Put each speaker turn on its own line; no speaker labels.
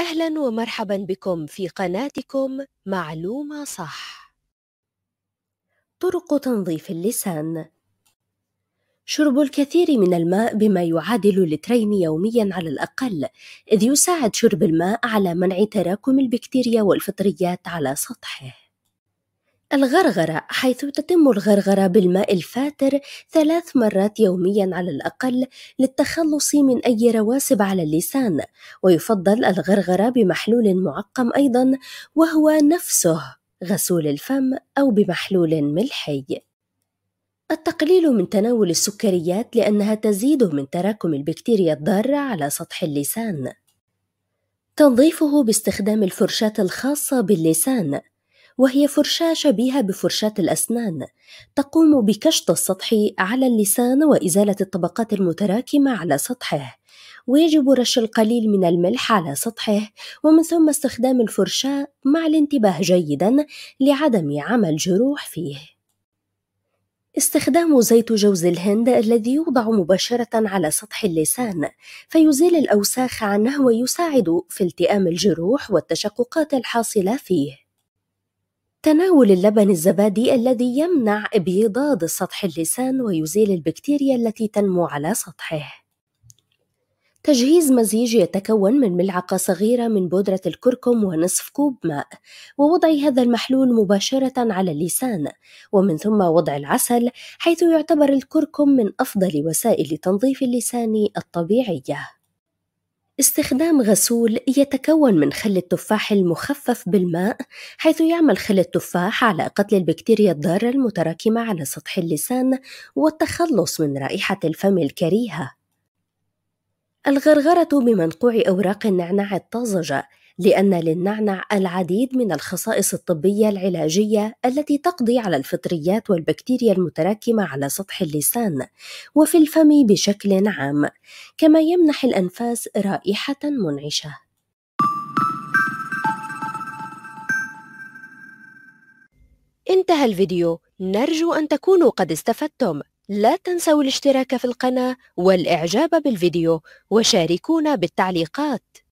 أهلا ومرحبا بكم في قناتكم معلومة صح طرق تنظيف اللسان شرب الكثير من الماء بما يعادل لترين يوميا على الأقل إذ يساعد شرب الماء على منع تراكم البكتيريا والفطريات على سطحه الغرغرة حيث تتم الغرغرة بالماء الفاتر ثلاث مرات يوميا على الأقل للتخلص من أي رواسب على اللسان ويفضل الغرغرة بمحلول معقم أيضا وهو نفسه غسول الفم أو بمحلول ملحي التقليل من تناول السكريات لأنها تزيد من تراكم البكتيريا الضارة على سطح اللسان تنظيفه باستخدام الفرشاة الخاصة باللسان وهي فرشاة شبيهة بفرشاة الأسنان تقوم بكشط السطح على اللسان وإزالة الطبقات المتراكمة على سطحه ويجب رش القليل من الملح على سطحه ومن ثم استخدام الفرشاة مع الانتباه جيدا لعدم عمل جروح فيه استخدام زيت جوز الهند الذي يوضع مباشرة على سطح اللسان فيزيل الأوساخ عنه ويساعد في التئام الجروح والتشققات الحاصلة فيه تناول اللبن الزبادي الذي يمنع ابيضاض سطح اللسان ويزيل البكتيريا التي تنمو على سطحه تجهيز مزيج يتكون من ملعقة صغيرة من بودرة الكركم ونصف كوب ماء ووضع هذا المحلول مباشرة على اللسان ومن ثم وضع العسل حيث يعتبر الكركم من أفضل وسائل تنظيف اللسان الطبيعية استخدام غسول يتكون من خل التفاح المخفف بالماء حيث يعمل خل التفاح على قتل البكتيريا الضارة المتراكمة على سطح اللسان والتخلص من رائحة الفم الكريهة الغرغرة بمنقوع أوراق النعناع الطازجة لأن للنعنع العديد من الخصائص الطبية العلاجية التي تقضي على الفطريات والبكتيريا المتراكمة على سطح اللسان وفي الفم بشكل عام، كما يمنح الأنفاس رائحة منعشة. انتهى الفيديو، نرجو أن تكونوا قد استفدتم. لا تنسوا الاشتراك في القناة والإعجاب بالفيديو وشاركونا بالتعليقات